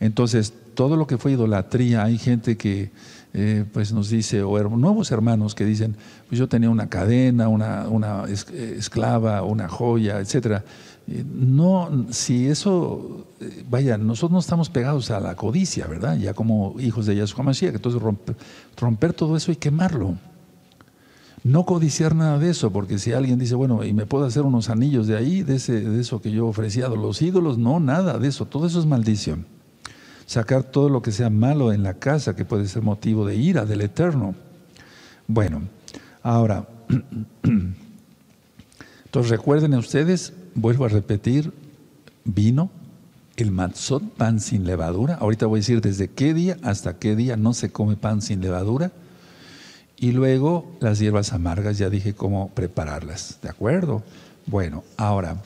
Entonces, todo lo que fue idolatría, hay gente que eh, pues nos dice, o nuevos hermanos que dicen, pues yo tenía una cadena, una, una eh, esclava, una joya, etcétera. Eh, no, si eso, eh, vaya, nosotros no estamos pegados a la codicia, ¿verdad? Ya como hijos de Yahshua Mashiach, entonces romper, romper todo eso y quemarlo. No codiciar nada de eso, porque si alguien dice, bueno, y me puedo hacer unos anillos de ahí, de, ese, de eso que yo ofrecía a los ídolos, no, nada de eso, todo eso es maldición. Sacar todo lo que sea malo en la casa, que puede ser motivo de ira del Eterno. Bueno, ahora, [clears throat] entonces recuerden ustedes, vuelvo a repetir, vino, el matzot, pan sin levadura. Ahorita voy a decir desde qué día hasta qué día no se come pan sin levadura. Y luego las hierbas amargas, ya dije cómo prepararlas. ¿De acuerdo? Bueno, ahora,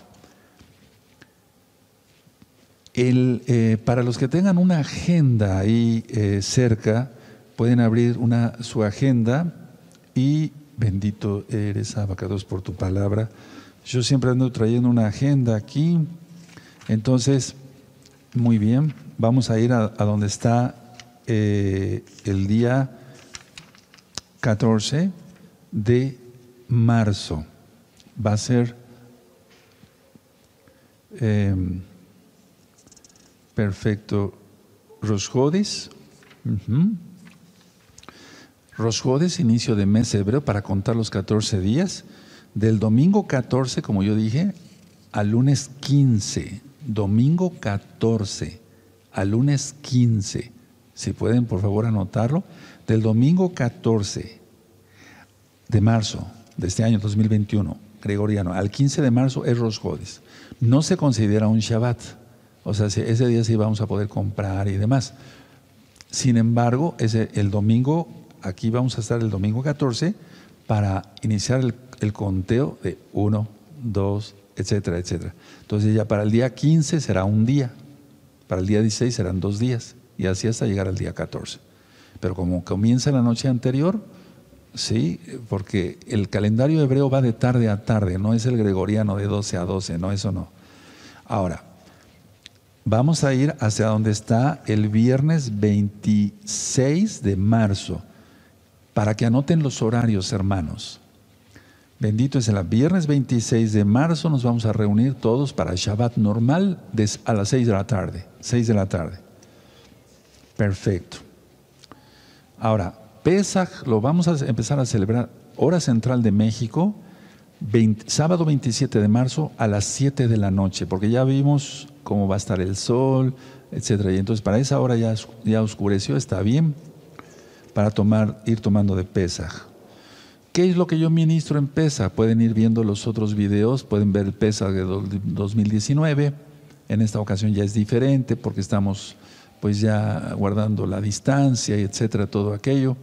el, eh, para los que tengan una agenda ahí eh, cerca, pueden abrir una, su agenda y bendito eres, abacados, por tu palabra. Yo siempre ando trayendo una agenda aquí. Entonces, muy bien, vamos a ir a, donde está eh, el día 14 de marzo. Va a ser em, perfecto Rosjodis. Uh inicio de mes hebreo para contar los 14 días. Del domingo 14, como yo dije, al lunes 15. Domingo 14 al lunes 15. Si pueden, por favor, anotarlo. Del domingo 14 de marzo de este año 2021, gregoriano, al 15 de marzo es Rosjodis. No se considera un Shabbat. O sea, ese día sí vamos a poder comprar y demás. Sin embargo, ese, el domingo, aquí vamos a estar el domingo 14 para iniciar el el conteo de 1, 2, etcétera, etcétera. Entonces ya para el día 15 será un día, para el día 16 serán dos días, y así hasta llegar al día 14. Pero como comienza la noche anterior, sí, porque el calendario hebreo va de tarde a tarde, no es el gregoriano de 12 a 12, no, eso no. Ahora, vamos a ir hacia donde está el viernes 26 de marzo, para que anoten los horarios, hermanos. Bendito es el viernes 26 de marzo, nos vamos a reunir todos para Shabbat normal a las 6 de la tarde. 6 de la tarde. Perfecto. Ahora, Pesach lo vamos a empezar a celebrar hora central de México, sábado 27 de marzo a las 7 de la noche, porque ya vimos cómo va a estar el sol, etc. Y entonces para esa hora ya, ya oscureció, está bien para tomar, ir tomando de Pesach. ¿Qué es lo que yo ministro en PESA? Pueden ir viendo los otros videos, pueden ver PESA de 2019. En esta ocasión ya es diferente porque estamos pues ya guardando la distancia y etcétera, todo aquello.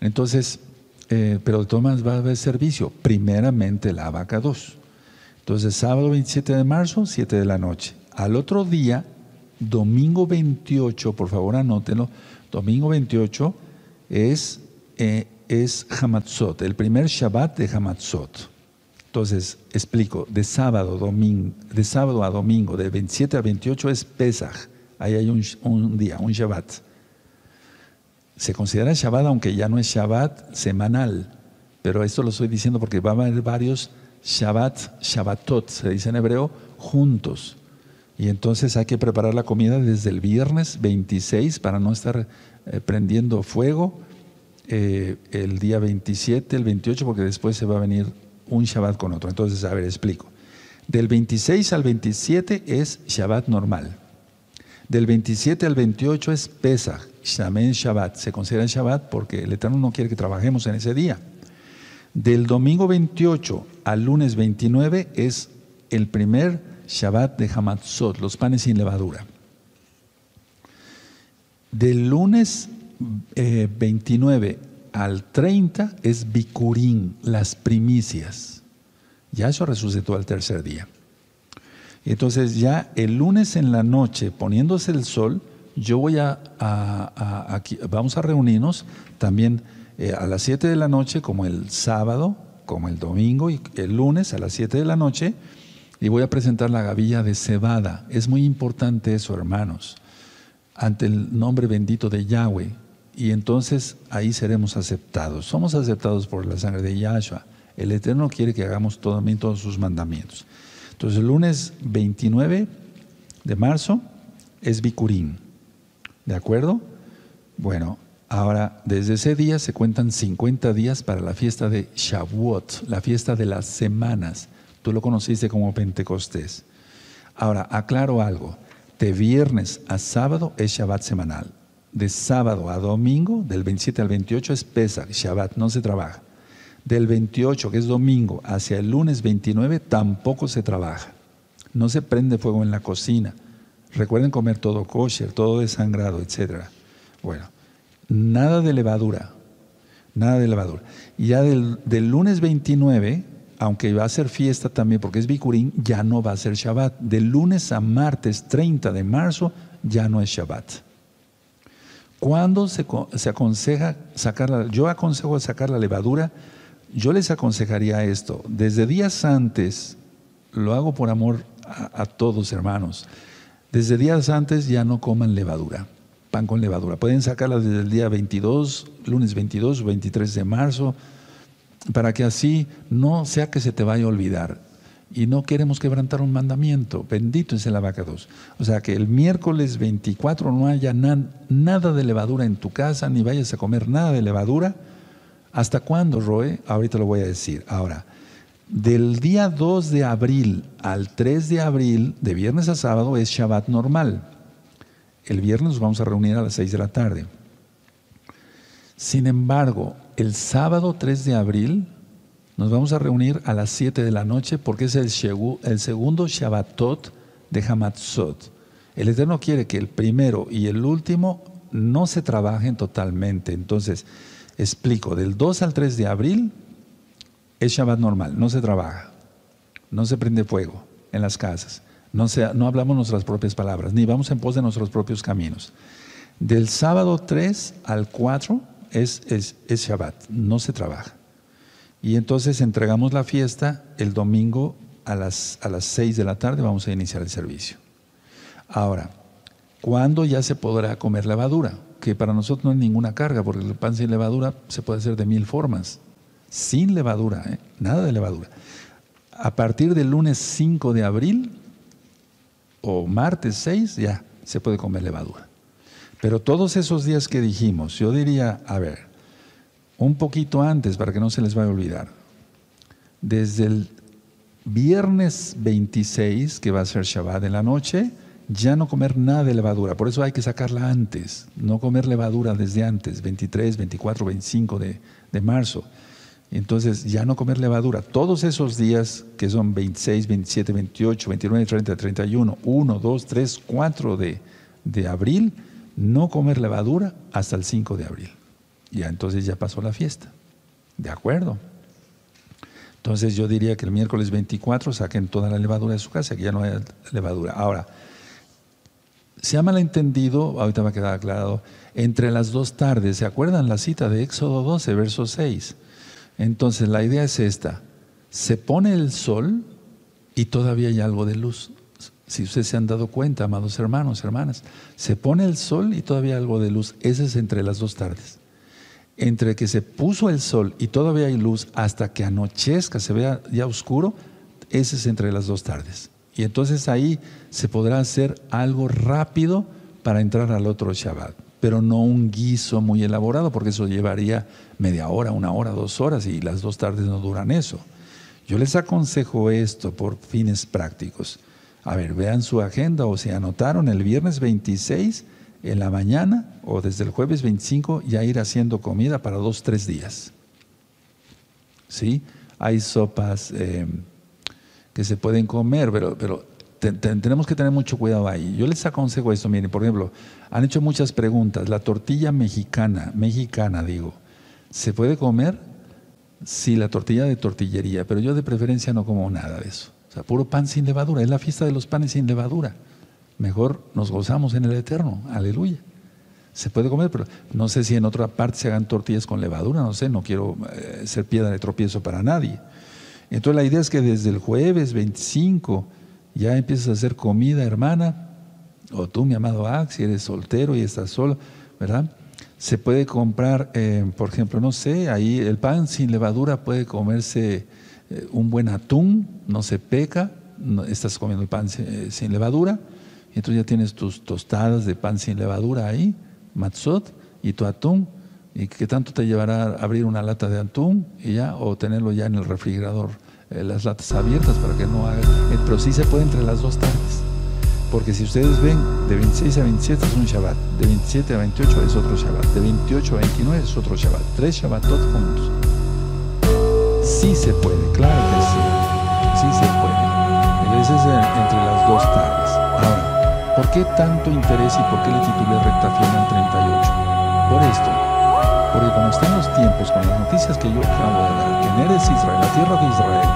Entonces, eh, pero Tomás va a haber servicio, primeramente la vaca 2. Entonces, sábado 27 de marzo, 7 de la noche. Al otro día, domingo 28, por favor anótenlo, domingo 28 es... Eh, es Hamatzot, el primer Shabbat de Hamatzot. Entonces, explico, de sábado, domingo, de sábado a domingo, de 27 a 28 es Pesach. Ahí hay un, día, un Shabbat. Se considera Shabbat, aunque ya no es Shabbat semanal. Pero esto lo estoy diciendo porque va a haber varios Shabbat, Shabbatot, se dice en hebreo, juntos. Y entonces hay que preparar la comida desde el viernes 26 para no estar eh, prendiendo fuego eh, el día 27, el 28, porque después se va a venir un Shabbat con otro. Entonces, a ver, explico. Del 26 al 27 es Shabbat normal. Del 27 al 28 es Pesach, Shamen Shabbat. Se considera Shabbat porque el Eterno no quiere que trabajemos en ese día. Del domingo 28 al lunes 29 es el primer Shabbat de Hamatzot, los panes sin levadura. Del lunes 29 eh, al 30 es Vicurín, las primicias. Ya eso resucitó al tercer día. Entonces ya el lunes en la noche, poniéndose el sol, yo voy a, aquí, vamos a reunirnos también eh, a las 7 de la noche, como el sábado, como el domingo y el lunes a las 7 de la noche, y voy a presentar la gavilla de cebada. Es muy importante eso, hermanos, ante el nombre bendito de Yahweh y entonces ahí seremos aceptados. Somos aceptados por la sangre de Yahshua. El Eterno quiere que hagamos también todos sus mandamientos. Entonces, el lunes 29 de marzo es Bicurín. ¿De acuerdo? Bueno, ahora desde ese día se cuentan 50 días para la fiesta de Shavuot, la fiesta de las semanas. Tú lo conociste como Pentecostés. Ahora, aclaro algo. De viernes a sábado es Shabbat semanal de sábado a domingo, del 27 al 28 es Pesach, Shabbat, no se trabaja. Del 28, que es domingo, hacia el lunes 29 tampoco se trabaja. No se prende fuego en la cocina. Recuerden comer todo kosher, todo desangrado, etc. Bueno, nada de levadura, nada de levadura. Y ya del, lunes 29, aunque va a ser fiesta también porque es bicurín, ya no va a ser Shabbat. Del lunes a martes 30 de marzo ya no es Shabbat. ¿Cuándo se, aconseja sacar la, yo aconsejo sacar la levadura? Yo les aconsejaría esto. Desde días antes, lo hago por amor a, a, todos hermanos, desde días antes ya no coman levadura, pan con levadura. Pueden sacarla desde el día 22, lunes 22 o 23 de marzo, para que así no sea que se te vaya a olvidar y no queremos quebrantar un mandamiento. Bendito es el abacados. O sea, que el miércoles 24 no haya nada de levadura en tu casa, ni vayas a comer nada de levadura. ¿Hasta cuándo, Roe? Ahorita lo voy a decir. Ahora, del día 2 de abril al 3 de abril, de viernes a sábado, es Shabbat normal. El viernes nos vamos a reunir a las 6 de la tarde. Sin embargo, el sábado 3 de abril nos vamos a reunir a las 7 de la noche porque es el, segundo Shabbatot de Hamatzot. El Eterno quiere que el primero y el último no se trabajen totalmente. Entonces, explico, del 2 al 3 de abril es Shabbat normal, no se trabaja, no se prende fuego en las casas, no, no hablamos nuestras propias palabras, ni vamos en pos de nuestros propios caminos. Del sábado 3 al 4 es Shabbat, no se trabaja. Y entonces entregamos la fiesta el domingo a las, a las 6 de la tarde, vamos a iniciar el servicio. Ahora, ¿cuándo ya se podrá comer levadura? Que para nosotros no es ninguna carga, porque el pan sin levadura se puede hacer de mil formas. Sin levadura, ¿eh? nada de levadura. A partir del lunes 5 de abril o martes 6 ya se puede comer levadura. Pero todos esos días que dijimos, yo diría, a ver, un poquito antes para que no se les vaya a olvidar. Desde el viernes 26, que va a ser Shabbat en la noche, ya no comer nada de levadura. Por eso hay que sacarla antes, no comer levadura desde antes, 23, 24, 25 de, de marzo. Entonces, ya no comer levadura. Todos esos días, que son 26, 27, 28, 29, 30, 31, 1, 2, 3, 4 de, de abril, no comer levadura hasta el 5 de abril. Ya entonces ya pasó la fiesta. De acuerdo. Entonces yo diría que el miércoles 24 saquen toda la levadura de su casa, que ya no hay levadura. Ahora, se ha malentendido, ahorita me ha quedado aclarado, entre las dos tardes, ¿se acuerdan la cita de Éxodo 12, verso 6? Entonces la idea es esta, se pone el sol y todavía hay algo de luz. Si ustedes se han dado cuenta, amados hermanos, hermanas, se pone el sol y todavía hay algo de luz. Ese es entre las dos tardes entre que se puso el sol y todavía hay luz hasta que anochezca, se vea ya oscuro, ese es entre las dos tardes. Y entonces ahí se podrá hacer algo rápido para entrar al otro Shabbat, pero no un guiso muy elaborado, porque eso llevaría media hora, una hora, dos horas, y las dos tardes no duran eso. Yo les aconsejo esto por fines prácticos. A ver, vean su agenda o si anotaron el viernes 26 en la mañana o desde el jueves 25 ya ir haciendo comida para dos, tres días. ¿Sí? Hay sopas em, que se pueden comer, pero, pero tenemos que tener mucho cuidado ahí. Yo les aconsejo esto, miren, por ejemplo, han hecho muchas preguntas. La tortilla mexicana, mexicana digo, ¿se puede comer? si la tortilla de tortillería, pero yo de preferencia no como nada de eso. O sea, puro pan sin levadura. Es la fiesta de los panes sin levadura mejor nos gozamos en el eterno. Aleluya. Se puede comer, pero no sé si en otra parte se hagan tortillas con levadura, no sé, no quiero eh, ser piedra de tropiezo para nadie. Entonces la idea es que desde el jueves 25 ya empiezas a hacer comida, hermana, o tú, mi amado Ax, si eres soltero y estás solo, ¿verdad? Se puede comprar, eh, por ejemplo, no sé, ahí el pan sin levadura puede comerse eh, un buen atún, no se peca, estás comiendo el pan sin levadura y entonces ya tienes tus tostadas de pan sin levadura ahí, matzot, y tu atún. ¿Y qué tanto te llevará abrir una lata de atún y ya, o tenerlo ya en el refrigerador, eh, las latas abiertas para que no haga. Eh, pero sí se puede entre las dos tardes. Porque si ustedes ven, de 26 a 27 es un Shabbat, de 27 a 28 es otro Shabbat, de 28 a 29 es otro Shabbat, tres Shabbatot juntos. Sí se puede, claro que sí, sí se puede. A es entre las dos tardes. Ahora, ¿Por qué tanto interés y por qué le titulé recta final 38? Por esto, porque como están los tiempos con las noticias que yo acabo de dar, que eres Israel, la tierra de Israel,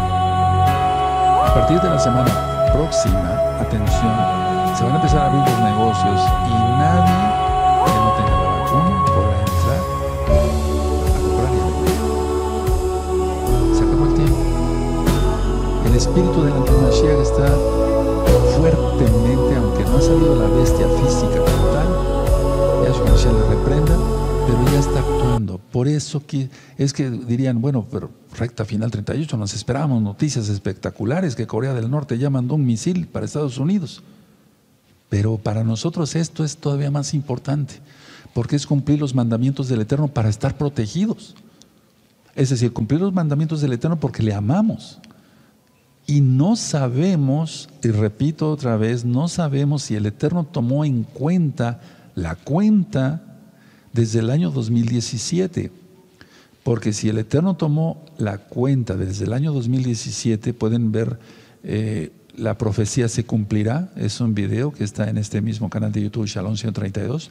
a partir de la semana próxima, atención, se van a empezar a abrir los negocios y nadie que no tenga la vacuna podrá entrar a comprar y a Se acabó el tiempo. El espíritu de la antimashiach está fuertemente la bestia física total ya la reprenda, pero ya está actuando. Por eso que, es que dirían, bueno, pero recta final 38, nos esperábamos noticias espectaculares que Corea del Norte ya mandó un misil para Estados Unidos. Pero para nosotros esto es todavía más importante, porque es cumplir los mandamientos del Eterno para estar protegidos. Es decir, cumplir los mandamientos del Eterno porque le amamos. Y no sabemos, y repito otra vez, no sabemos si el Eterno tomó en cuenta la cuenta desde el año 2017. Porque si el Eterno tomó la cuenta desde el año 2017, pueden ver eh, la profecía se cumplirá. Es un video que está en este mismo canal de YouTube, Shalom 132.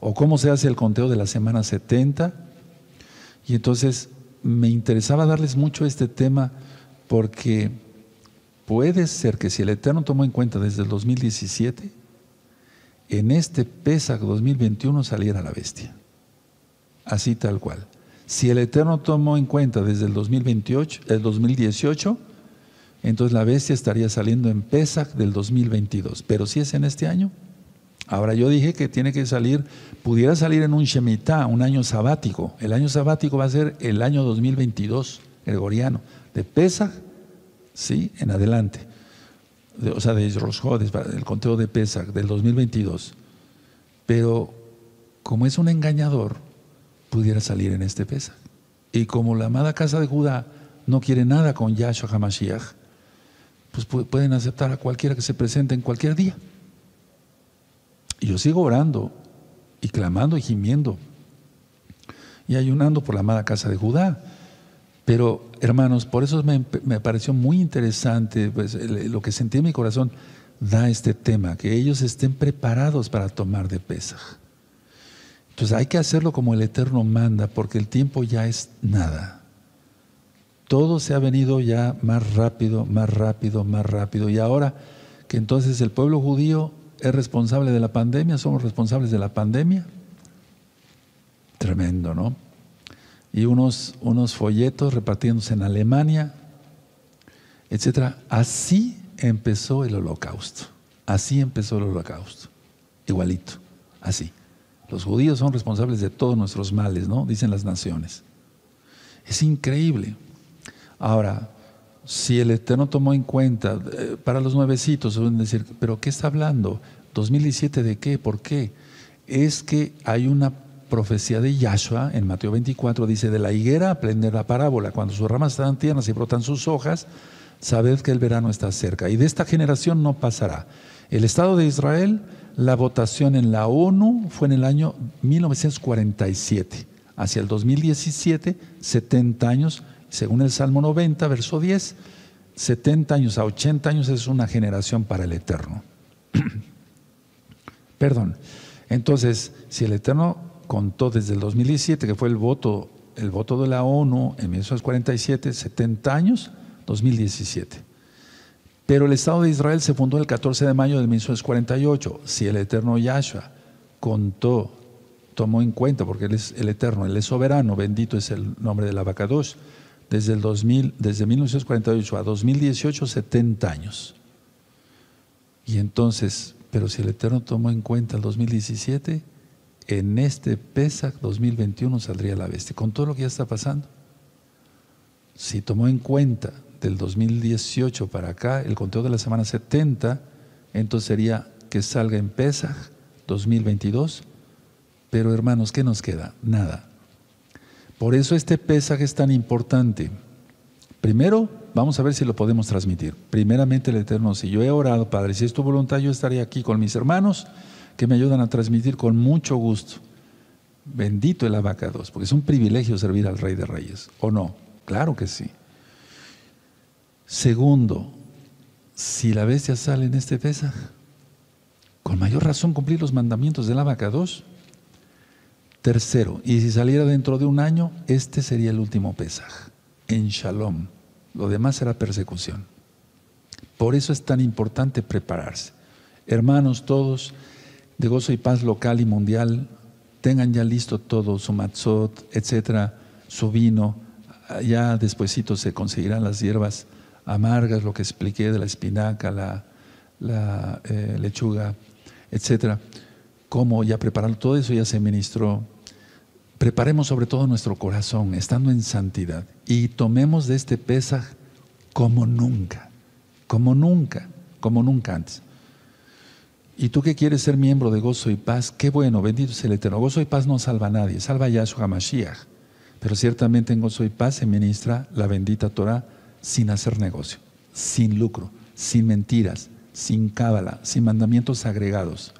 O cómo se hace el conteo de la semana 70. Y entonces me interesaba darles mucho este tema porque puede ser que si el Eterno tomó en cuenta desde el 2017, en este Pesach 2021 saliera la bestia. Así tal cual. Si el Eterno tomó en cuenta desde el, 2028, el 2018, entonces la bestia estaría saliendo en Pesach del 2022. Pero si es en este año, Ahora yo dije que tiene que salir, pudiera salir en un Shemitah, un año sabático. El año sabático va a ser el año 2022, gregoriano, de Pesach ¿sí? en adelante, o sea, de los el conteo de Pesach del 2022. Pero como es un engañador, pudiera salir en este Pesach. Y como la amada casa de Judá no quiere nada con Yahshua HaMashiach, pues pueden aceptar a cualquiera que se presente en cualquier día. Y yo sigo orando y clamando y gimiendo y ayunando por la amada casa de Judá. Pero, hermanos, por eso me, pareció muy interesante pues, lo que sentí en mi corazón da este tema, que ellos estén preparados para tomar de Pesaj. Entonces hay que hacerlo como el Eterno manda, porque el tiempo ya es nada. Todo se ha venido ya más rápido, más rápido, más rápido. Y ahora que entonces el pueblo judío es responsable de la pandemia, somos responsables de la pandemia. Tremendo, ¿no? y unos, unos folletos repartiéndose en Alemania, etc. Así empezó el holocausto. Así empezó el holocausto. Igualito. Así. Los judíos son responsables de todos nuestros males, ¿no? Dicen las naciones. Es increíble. Ahora, si el Eterno tomó en cuenta, eh, para los nuevecitos, suelen decir, ¿pero qué está hablando? ¿2017 de qué? ¿Por qué? Es que hay una profecía de Yahshua en Mateo 24 dice, de la higuera aprender la parábola, cuando sus ramas están tiernas y brotan sus hojas, sabed que el verano está cerca. Y de esta generación no pasará. El Estado de Israel, la votación en la ONU fue en el año 1947. Hacia el 2017, 70 años, según el Salmo 90, verso 10, 70 años a 80 años es una generación para el Eterno. [clears throat] Perdón. Entonces, si el Eterno contó desde el 2017, que fue el voto, el voto de la ONU en 1947, 70 años, 2017. Pero el Estado de Israel se fundó el 14 de mayo de 1948. Si el Eterno Yahshua contó, tomó en cuenta, porque Él es el Eterno, Él es soberano, bendito es el nombre de la desde, el 2000, desde 1948 a 2018, 70 años. Y entonces, pero si el Eterno tomó en cuenta el 2017, en este Pesach 2021 saldría la bestia, con todo lo que ya está pasando. Si tomó en cuenta del 2018 para acá el conteo de la semana 70, entonces sería que salga en Pesach 2022. Pero hermanos, ¿qué nos queda? Nada. Por eso este Pesach es tan importante. Primero, vamos a ver si lo podemos transmitir. Primeramente el Eterno, si yo he orado, Padre, si es tu voluntad, yo estaré aquí con mis hermanos que me ayudan a transmitir con mucho gusto. Bendito el dos, porque es un privilegio servir al Rey de Reyes, ¿o no? Claro que sí. Segundo, si la bestia sale en este Pesaj. con mayor razón cumplir los mandamientos del dos. Tercero, y si saliera dentro de un año, este sería el último Pesaj, en Shalom. Lo demás será persecución. Por eso es tan importante prepararse. Hermanos todos, de gozo y paz local y mundial, tengan ya listo todo, su matzot, etcétera, su vino, ya despuesito se conseguirán las hierbas amargas, lo que expliqué de la espinaca, la, eh, lechuga, etcétera. Cómo ya prepararlo, todo eso ya se ministró. Preparemos sobre todo nuestro corazón, estando en santidad, y tomemos de este pesaj como nunca, como nunca, como nunca antes. Y tú que quieres ser miembro de Gozo y Paz, qué bueno, bendito es el Eterno. Gozo y Paz no salva a nadie, salva a Yahshua Mashiach. Pero ciertamente en Gozo y Paz se ministra la bendita Torah sin hacer negocio, sin lucro, sin mentiras, sin cábala, sin mandamientos agregados.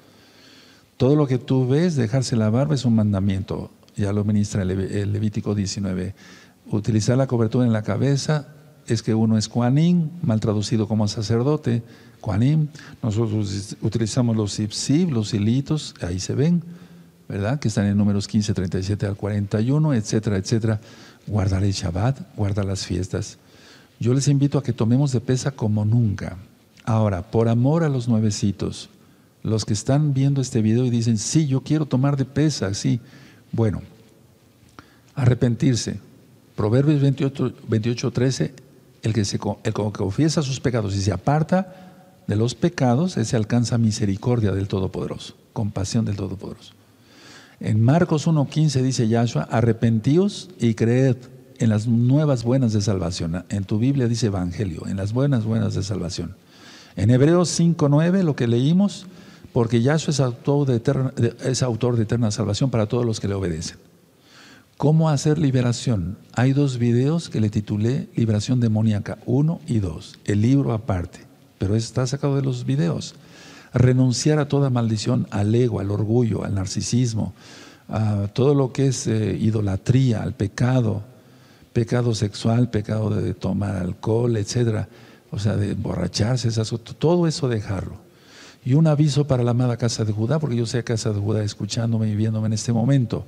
Todo lo que tú ves, dejarse la barba, es un mandamiento. Ya lo ministra el Levítico 19. Utilizar la cobertura en la cabeza es que uno es Kuanim, mal traducido como sacerdote, Kuanim. Nosotros utilizamos los Ipsib, los silitos. ahí se ven, ¿verdad? Que están en números 15, 37 al 41, etcétera, etcétera. Guardar el Shabbat, guarda las fiestas. Yo les invito a que tomemos de pesa como nunca. Ahora, por amor a los nuevecitos, los que están viendo este video y dicen, sí, yo quiero tomar de pesa, sí. Bueno, arrepentirse. Proverbios 28, 28 13 el que, se, que confiesa sus pecados y se aparta de los pecados, ese alcanza misericordia del Todopoderoso, compasión del Todopoderoso. En Marcos 1.15 dice Yahshua, arrepentíos y creed en las nuevas buenas de salvación. En tu Biblia dice Evangelio, en las buenas buenas de salvación. En Hebreos 5.9 lo que leímos, porque Yahshua es autor de eterna salvación para todos los que le obedecen. ¿Cómo hacer liberación? Hay dos videos que le titulé Liberación demoníaca, 1 y 2, el libro aparte, pero este está sacado de los videos. Renunciar a toda maldición, al ego, al orgullo, al narcisismo, a todo lo que es eh, idolatría, al pecado, pecado sexual, pecado de tomar alcohol, etc. o sea, de emborracharse, todo eso dejarlo. Y un aviso para la amada casa de Judá, porque yo sé a casa de Judá escuchándome y viéndome en este momento.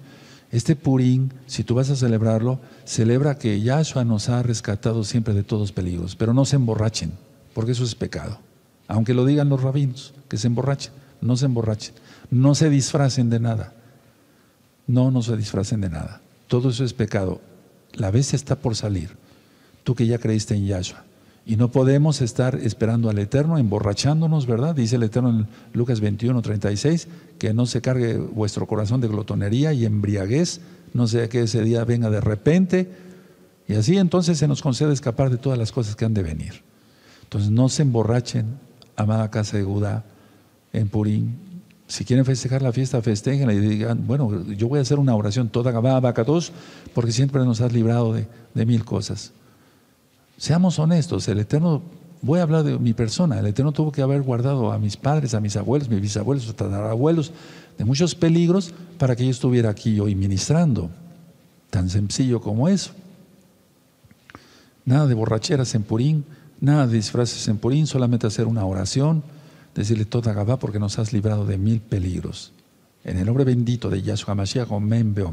Este purín, si tú vas a celebrarlo, celebra que Yahshua nos ha rescatado siempre de todos peligros, pero no se emborrachen, porque eso es pecado. Aunque lo digan los rabinos, que se emborrachen, no se emborrachen, no se disfracen de nada. No, no se disfracen de nada. Todo eso es pecado. La bestia está por salir. Tú que ya creíste en Yahshua. Y no podemos estar esperando al Eterno, emborrachándonos, ¿verdad? Dice el Eterno en Lucas 21, 36, que no se cargue vuestro corazón de glotonería y embriaguez, no sea que ese día venga de repente. Y así entonces se nos concede escapar de todas las cosas que han de venir. Entonces no se emborrachen, amada casa de Judá, en Purín. Si quieren festejar la fiesta, festejenla y digan, bueno, yo voy a hacer una oración toda, porque siempre nos has librado de mil cosas. Seamos honestos, el Eterno, voy a hablar de mi persona, el Eterno tuvo que haber guardado a mis padres, a mis abuelos, mis bisabuelos, a abuelos, de muchos peligros para que yo estuviera aquí hoy ministrando. Tan sencillo como eso. Nada de borracheras en Purín, nada de disfraces en Purín, solamente hacer una oración, decirle toda Gabá porque nos has librado de mil peligros. En el nombre bendito de Yahshua Mashiach, omen, be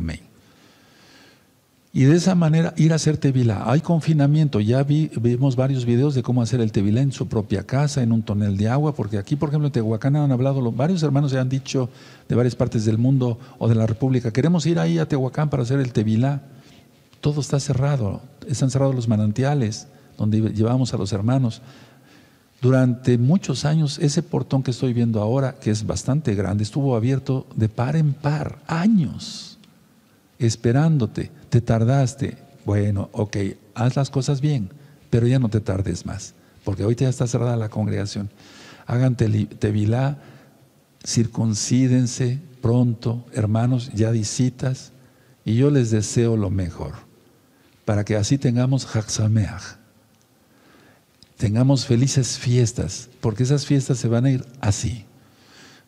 y de esa manera ir a hacer tevilá. Hay confinamiento, ya vimos varios videos de cómo hacer el tevilá en su propia casa, en un tonel de agua, porque aquí, por ejemplo, en Tehuacán han hablado, varios hermanos se han dicho de varias partes del mundo o de la República, queremos ir ahí a Tehuacán para hacer el tevilá. Todo está cerrado, están cerrados los manantiales donde llevamos a los hermanos. Durante muchos años, ese portón que estoy viendo ahora, que es bastante grande, estuvo abierto de par en par, años esperándote, te tardaste. Bueno, ok, haz las cosas bien, pero ya no te tardes más, porque ahorita ya está cerrada la congregación. Hagan tevilá, circuncídense pronto, hermanos, ya visitas, y yo les deseo lo mejor, para que así tengamos jaxameach, tengamos felices fiestas, porque esas fiestas se van a ir así.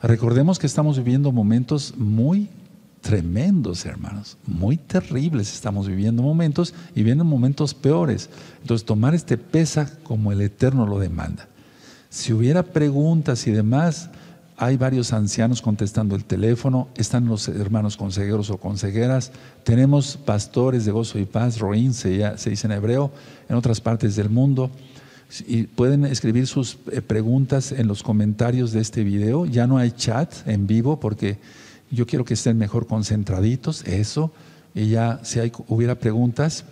Recordemos que estamos viviendo momentos muy tremendos, hermanos, muy terribles. Estamos viviendo momentos y vienen momentos peores. Entonces, tomar este pesa como el Eterno lo demanda. Si hubiera preguntas y demás, hay varios ancianos contestando el teléfono, están los hermanos consejeros o consejeras, tenemos pastores de gozo y paz, Roín se, se dice en hebreo, en otras partes del mundo y pueden escribir sus eh, preguntas en los comentarios de este video. Ya no hay chat en vivo porque yo quiero que estén mejor concentraditos, eso. Y ya si hay, hubiera preguntas,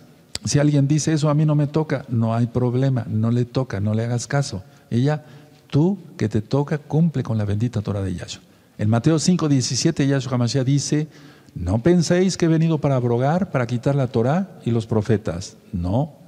si alguien dice eso a mí no me toca, no hay problema, no le toca, no le hagas caso. Ella, tú que te toca, cumple con la bendita Torah de Yahshua. En Mateo 5, 17, Yahshua ya dice, no penséis que he venido para abrogar, para quitar la Torah y los profetas. No,